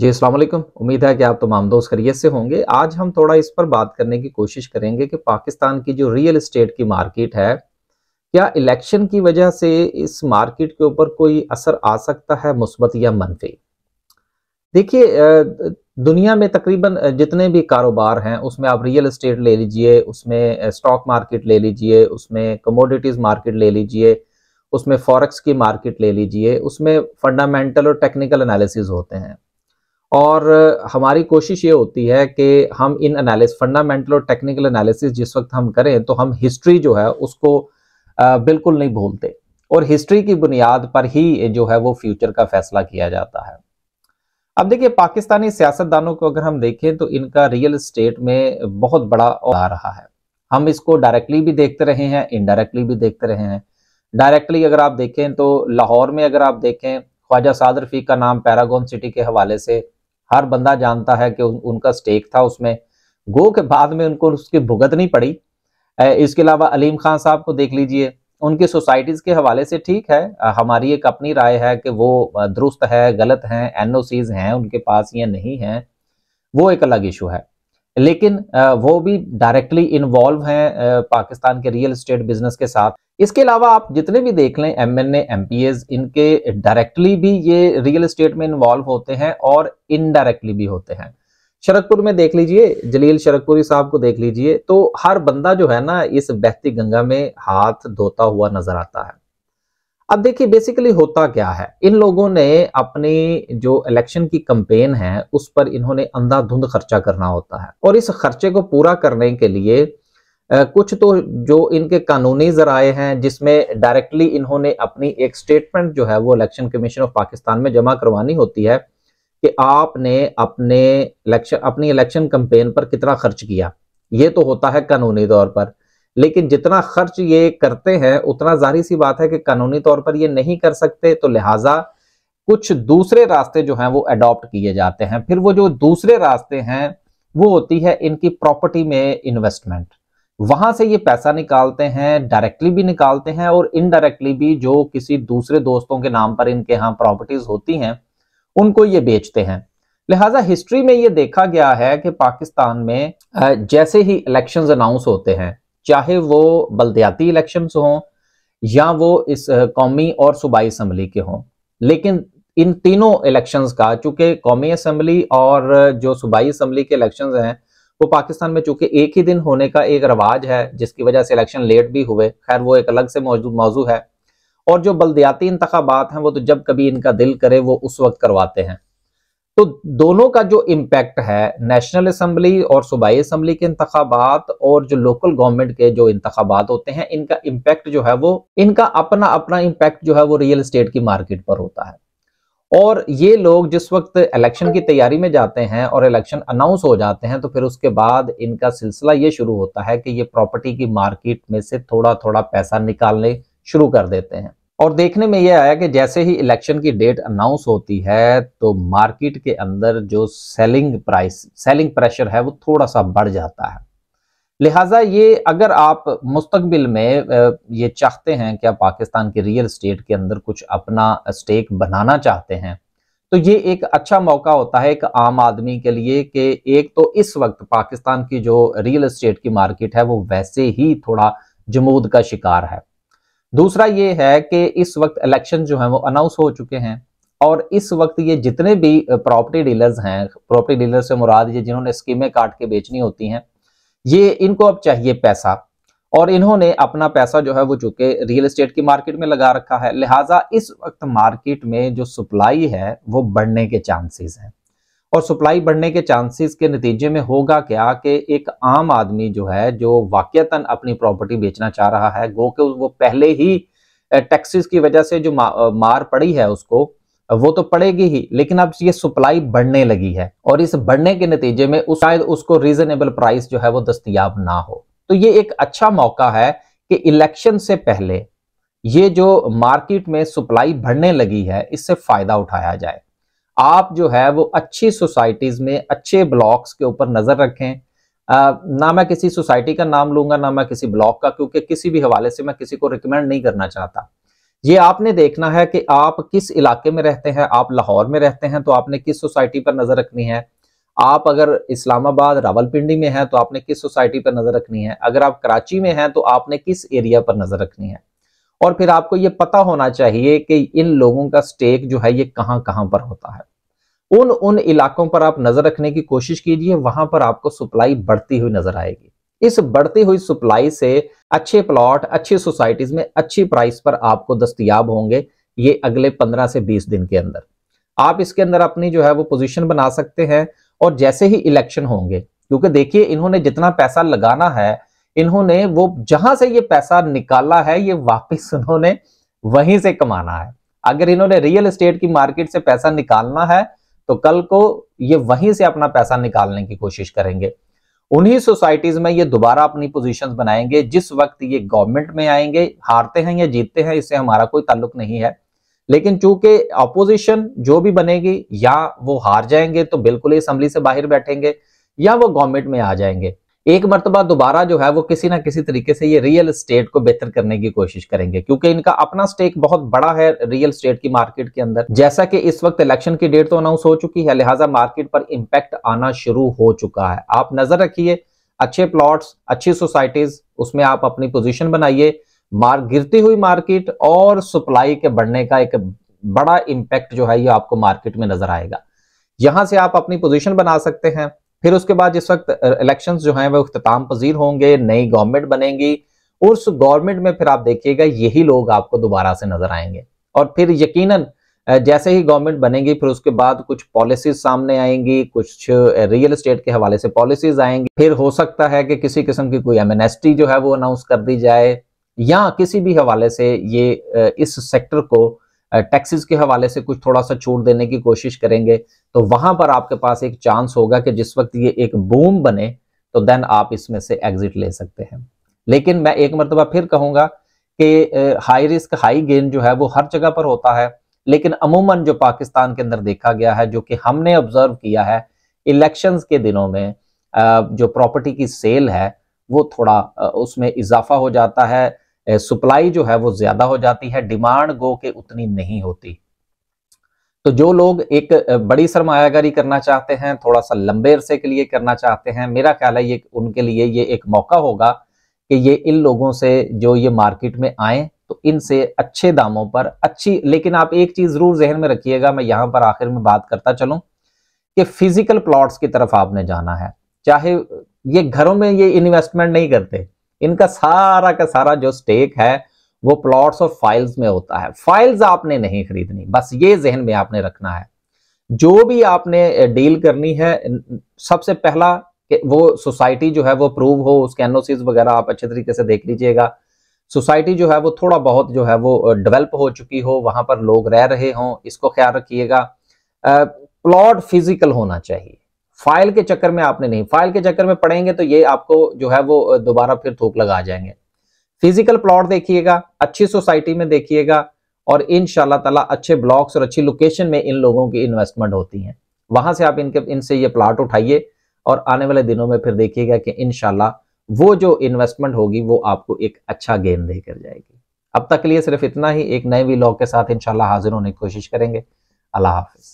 जी असलम उम्मीद है कि आप तमाम दोस्त खरीत से होंगे आज हम थोड़ा इस पर बात करने की कोशिश करेंगे कि पाकिस्तान की जो रियल इस्टेट की मार्केट है क्या इलेक्शन की वजह से इस मार्केट के ऊपर कोई असर आ सकता है मुस्बत या मनफी देखिए दुनिया में तकरीबन जितने भी कारोबार हैं उसमें आप रियल इस्टेट ले लीजिए उसमें स्टॉक मार्केट ले लीजिए उसमें कमोडिटीज़ मार्केट ले लीजिए उसमें फॉरेक्स की मार्केट ले लीजिए उसमें फंडामेंटल और टेक्निकल एनालिसिस होते हैं और हमारी कोशिश ये होती है कि हम इन एनालिस फंडामेंटल और टेक्निकल एनालिसिस जिस वक्त हम करें तो हम हिस्ट्री जो है उसको बिल्कुल नहीं भूलते और हिस्ट्री की बुनियाद पर ही जो है वो फ्यूचर का फैसला किया जाता है अब देखिए पाकिस्तानी सियासतदानों को अगर हम देखें तो इनका रियल स्टेट में बहुत बड़ा आ रहा है हम इसको डायरेक्टली भी देखते रहे हैं इनडायरेक्टली भी देखते रहे हैं डायरेक्टली अगर आप देखें तो लाहौर में अगर आप देखें ख्वाजा साद रफीक का नाम पैरागोन सिटी के हवाले से हर बंदा जानता है कि उन, उनका स्टेक था उसमें गो के बाद में उनको उसकी भुगतनी पड़ी इसके अलावा अलीम खान साहब को देख लीजिए उनकी सोसाइटीज़ के हवाले से ठीक है हमारी एक अपनी राय है कि वो दुरुस्त है गलत है एनओसीज हैं उनके पास या नहीं है वो एक अलग इशू है लेकिन वो भी डायरेक्टली इन्वॉल्व हैं पाकिस्तान के रियल इस्टेट बिजनेस के साथ इसके अलावा आप जितने भी देख लें एम एन इनके डायरेक्टली भी ये रियल इस्टेट में इन्वॉल्व होते हैं और इनडायरेक्टली भी होते हैं शरकपुर में देख लीजिए जलील शरकपुरी साहब को देख लीजिए तो हर बंदा जो है ना इस बहती गंगा में हाथ धोता हुआ नजर आता है अब देखिए बेसिकली होता क्या है इन लोगों ने अपनी जो इलेक्शन की कंपेन है उस पर इन्होंने अंधाधुंध खर्चा करना होता है और इस खर्चे को पूरा करने के लिए कुछ तो जो इनके कानूनी जराए हैं जिसमें डायरेक्टली इन्होंने अपनी एक स्टेटमेंट जो है वो इलेक्शन कमीशन ऑफ पाकिस्तान में जमा करवानी होती है कि आपने अपने इलेक्शन अपनी इलेक्शन कंपेन पर कितना खर्च किया ये तो होता है कानूनी तौर पर लेकिन जितना खर्च ये करते हैं उतना जाहिर सी बात है कि कानूनी तौर पर ये नहीं कर सकते तो लिहाजा कुछ दूसरे रास्ते जो हैं वो अडॉप्ट किए जाते हैं फिर वो जो दूसरे रास्ते हैं वो होती है इनकी प्रॉपर्टी में इन्वेस्टमेंट वहां से ये पैसा निकालते हैं डायरेक्टली भी निकालते हैं और इनडायरेक्टली भी जो किसी दूसरे दोस्तों के नाम पर इनके यहाँ प्रॉपर्टीज होती हैं उनको ये बेचते हैं लिहाजा हिस्ट्री में ये देखा गया है कि पाकिस्तान में जैसे ही इलेक्शंस अनाउंस होते हैं चाहे वो बलदयाती इलेक्शन हों या वो इस कौमी और सूबाई असम्बली के हों लेकिन इन तीनों इलेक्शंस का चूंकि कौमी असम्बली और जो सूबाई असम्बली के इलेक्शंस हैं वो पाकिस्तान में चूंकि एक ही दिन होने का एक रवाज है जिसकी वजह से इलेक्शन लेट भी हुए खैर वो एक अलग से मौजूद मौजू है और जो बलदयाती इंतबात हैं वो तो जब कभी इनका दिल करे वो उस वक्त करवाते हैं तो दोनों का जो इम्पैक्ट है नेशनल असम्बली और सूबाई असम्बली के इंतबात और जो लोकल गवर्नमेंट के जो इंतबात होते हैं इनका इम्पैक्ट जो है वो इनका अपना अपना इम्पैक्ट जो है वो रियल इस्टेट की मार्केट पर होता है और ये लोग जिस वक्त इलेक्शन की तैयारी में जाते हैं और इलेक्शन अनाउंस हो जाते हैं तो फिर उसके बाद इनका सिलसिला ये शुरू होता है कि ये प्रॉपर्टी की मार्केट में से थोड़ा थोड़ा पैसा निकालने शुरू कर देते हैं और देखने में यह आया कि जैसे ही इलेक्शन की डेट अनाउंस होती है तो मार्केट के अंदर जो सेलिंग प्राइस सेलिंग प्रेशर है वो थोड़ा सा बढ़ जाता है लिहाजा ये अगर आप मुस्तबिल में ये चाहते हैं कि आप पाकिस्तान के रियल स्टेट के अंदर कुछ अपना स्टेक बनाना चाहते हैं तो ये एक अच्छा मौका होता है एक आम आदमी के लिए कि एक तो इस वक्त पाकिस्तान की जो रियल स्टेट की मार्केट है वो वैसे ही थोड़ा जमूद का शिकार है दूसरा ये है कि इस वक्त इलेक्शन जो है वो अनाउंस हो चुके हैं और इस वक्त ये जितने भी प्रॉपर्टी डीलर्स हैं प्रॉपर्टी डीलर से मुराद ये जिन्होंने स्कीमें काट के बेचनी होती हैं ये इनको अब चाहिए पैसा और इन्होंने अपना पैसा जो है वो चूंकि रियल एस्टेट की मार्केट में लगा रखा है लिहाजा इस वक्त मार्केट में जो सप्लाई है वो बढ़ने के चांसेस हैं और सप्लाई बढ़ने के चांसेस के नतीजे में होगा क्या कि एक आम आदमी जो है जो वाक्यतन अपनी प्रॉपर्टी बेचना चाह रहा है गो के वो पहले ही टैक्सेस की वजह से जो मार पड़ी है उसको वो तो पड़ेगी ही लेकिन अब ये सप्लाई बढ़ने लगी है और इस बढ़ने के नतीजे में उस शायद उसको रीजनेबल प्राइस जो है वो दस्तियाब ना हो तो ये एक अच्छा मौका है कि इलेक्शन से पहले ये जो मार्केट में सप्लाई बढ़ने लगी है इससे फायदा उठाया जाए आप जो है वो अच्छी सोसाइटीज में अच्छे ब्लॉक्स के ऊपर नजर रखें आ, ना मैं किसी सोसाइटी का नाम लूंगा ना मैं किसी ब्लॉक का क्योंकि किसी भी हवाले से मैं किसी को रिकमेंड नहीं करना चाहता ये आपने देखना है कि आप किस इलाके में रहते हैं आप लाहौर में रहते हैं तो आपने किस सोसाइटी पर नजर रखनी है आप अगर इस्लामाबाद रावलपिंडी में हैं तो आपने किस सोसाइटी पर नजर रखनी है अगर आप कराची में हैं तो आपने किस एरिया पर नजर रखनी है और फिर आपको ये पता होना चाहिए कि इन लोगों का स्टेक जो है ये कहाँ कहाँ पर होता है उन उन इलाकों पर आप नजर रखने की कोशिश कीजिए वहां पर आपको सप्लाई बढ़ती हुई नजर आएगी इस बढ़ती हुई सप्लाई से अच्छे प्लॉट अच्छी सोसाइटीज में अच्छी प्राइस पर आपको दस्तियाब होंगे ये अगले पंद्रह से बीस दिन के अंदर आप इसके अंदर अपनी जो है वो पोजिशन बना सकते हैं और जैसे ही इलेक्शन होंगे क्योंकि देखिए इन्होंने जितना पैसा लगाना है इन्होंने वो जहां से ये पैसा निकाला है ये वापस उन्होंने वहीं से कमाना है अगर इन्होंने रियल एस्टेट की मार्केट से पैसा निकालना है तो कल को ये वहीं से अपना पैसा निकालने की कोशिश करेंगे उन्हीं सोसाइटीज में ये दोबारा अपनी पोजीशंस बनाएंगे जिस वक्त ये गवर्नमेंट में आएंगे हारते हैं या जीतते हैं इससे हमारा कोई ताल्लुक नहीं है लेकिन चूंकि अपोजिशन जो भी बनेगी या वो हार जाएंगे तो बिल्कुल ही असम्बली से बाहर बैठेंगे या वो गवर्नमेंट में आ जाएंगे एक मरतबा दोबारा जो है वो किसी ना किसी तरीके से ये रियल स्टेट को बेहतर करने की कोशिश करेंगे क्योंकि इनका अपना स्टेक बहुत बड़ा है रियल स्टेट की मार्केट के अंदर जैसा कि इस वक्त इलेक्शन की डेट तो अनाउंस हो चुकी है लिहाजा मार्केट पर इम्पैक्ट आना शुरू हो चुका है आप नजर रखिए अच्छे प्लॉट्स अच्छी सोसाइटीज उसमें आप अपनी पोजिशन बनाइए मार गिरती हुई मार्केट और सप्लाई के बढ़ने का एक बड़ा इम्पैक्ट जो है ये आपको मार्केट में नजर आएगा यहां से आप अपनी पोजीशन बना सकते हैं फिर उसके बाद जिस वक्त इलेक्शन जो है वो अख्ताम पजीर होंगे नई गवर्नमेंट बनेगी उस गवर्नमेंट में फिर आप देखिएगा यही लोग आपको दोबारा से नजर आएंगे और फिर यकीनन जैसे ही गवर्नमेंट बनेगी फिर उसके बाद कुछ पॉलिसीज सामने आएंगी कुछ रियल एस्टेट के हवाले से पॉलिसीज आएंगी फिर हो सकता है कि किसी किस्म की कोई एमएनएसटी जो है वो अनाउंस कर दी जाए या किसी भी हवाले से ये इस सेक्टर को टैक्सेस के हवाले से कुछ थोड़ा सा छूट देने की कोशिश करेंगे तो वहां पर आपके पास एक चांस होगा कि जिस वक्त ये एक बूम बने तो देन आप इसमें से एग्जिट ले सकते हैं लेकिन मैं एक मरतबा फिर कहूंगा कि हाई रिस्क हाई गेन जो है वो हर जगह पर होता है लेकिन अमूमन जो पाकिस्तान के अंदर देखा गया है जो कि हमने ऑब्जर्व किया है इलेक्शंस के दिनों में जो प्रॉपर्टी की सेल है वो थोड़ा उसमें इजाफा हो जाता है सप्लाई जो है वो ज्यादा हो जाती है डिमांड गो के उतनी नहीं होती तो जो लोग एक बड़ी सरमायागारी करना चाहते हैं थोड़ा सा लंबे अरसे के लिए करना चाहते हैं मेरा ख्याल है ये उनके लिए ये एक मौका होगा कि ये इन लोगों से जो ये मार्केट में आए तो इनसे अच्छे दामों पर अच्छी लेकिन आप एक चीज जरूर जहन में रखिएगा मैं यहां पर आखिर में बात करता चलूं कि फिजिकल प्लॉट्स की तरफ आपने जाना है चाहे ये घरों में ये इन्वेस्टमेंट नहीं करते इनका सारा का सारा जो स्टेक है वो प्लॉट्स और फाइल्स में होता है फाइल्स आपने नहीं खरीदनी बस ये जहन में आपने रखना है जो भी आपने डील करनी है सबसे पहला कि वो सोसाइटी जो है वो प्रूव हो उसके एनओसीज वगैरह आप अच्छे तरीके से देख लीजिएगा सोसाइटी जो है वो थोड़ा बहुत जो है वो डेवलप हो चुकी हो वहां पर लोग रह रहे हों इसको ख्याल रखिएगा प्लॉट फिजिकल होना चाहिए फाइल के चक्कर में आपने नहीं फाइल के चक्कर में पढ़ेंगे तो ये आपको जो है वो दोबारा फिर थूक लगा जाएंगे फिजिकल प्लॉट देखिएगा अच्छी सोसाइटी में देखिएगा और इन ताला अच्छे ब्लॉक्स और अच्छी लोकेशन में इन लोगों की इन्वेस्टमेंट होती है वहां से आप इनके इनसे ये प्लाट उठाइए और आने वाले दिनों में फिर देखिएगा कि इन वो जो इन्वेस्टमेंट होगी वो आपको एक अच्छा गेन देकर जाएगी अब तक के लिए सिर्फ इतना ही एक नए वी के साथ इनशाला हाजिर होने की कोशिश करेंगे अल्लाह हाफिज